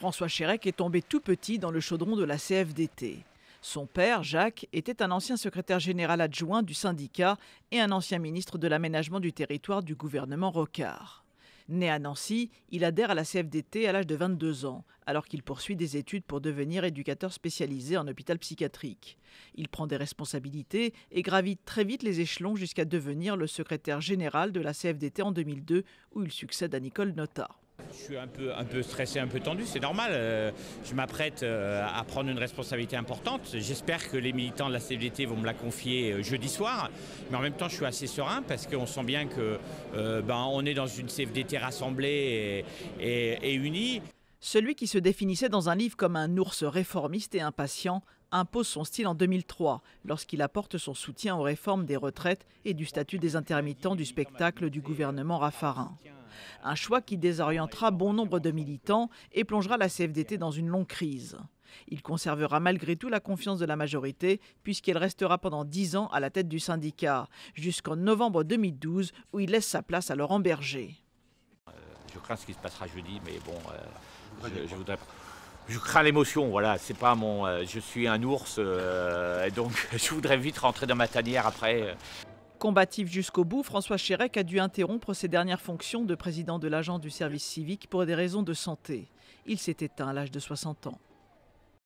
François Chérec est tombé tout petit dans le chaudron de la CFDT. Son père, Jacques, était un ancien secrétaire général adjoint du syndicat et un ancien ministre de l'aménagement du territoire du gouvernement Rocard. Né à Nancy, il adhère à la CFDT à l'âge de 22 ans, alors qu'il poursuit des études pour devenir éducateur spécialisé en hôpital psychiatrique. Il prend des responsabilités et gravite très vite les échelons jusqu'à devenir le secrétaire général de la CFDT en 2002, où il succède à Nicole Nota. Je suis un peu, stressé, un peu tendu, c'est normal. Euh, je m'apprête euh, à prendre une responsabilité importante. J'espère que les militants de la CFDT vont me la confier euh, jeudi soir. Mais en même temps, je suis assez serein parce qu'on sent bien que ben, on est dans une CFDT rassemblée et, et unie. Celui qui se définissait dans un livre comme un ours réformiste et impatient impose son style en 2003 lorsqu'il apporte son soutien aux réformes des retraites et du statut des intermittents du spectacle du gouvernement Raffarin. Un choix qui désorientera bon nombre de militants et plongera la CFDT dans une longue crise. Il conservera malgré tout la confiance de la majorité, puisqu'elle restera pendant dix ans à la tête du syndicat, jusqu'en novembre 2012, où il laisse sa place à Laurent Berger. je crains ce qui se passera jeudi, mais bon, euh, je, crains l'émotion, voilà, c'est pas mon. Euh, je suis un ours, euh, donc je voudrais vite rentrer dans ma tanière après. Combatif jusqu'au bout, François Chérec a dû interrompre ses dernières fonctions de président de l'agent du service civique pour des raisons de santé. Il s'est éteint à l'âge de 60 ans.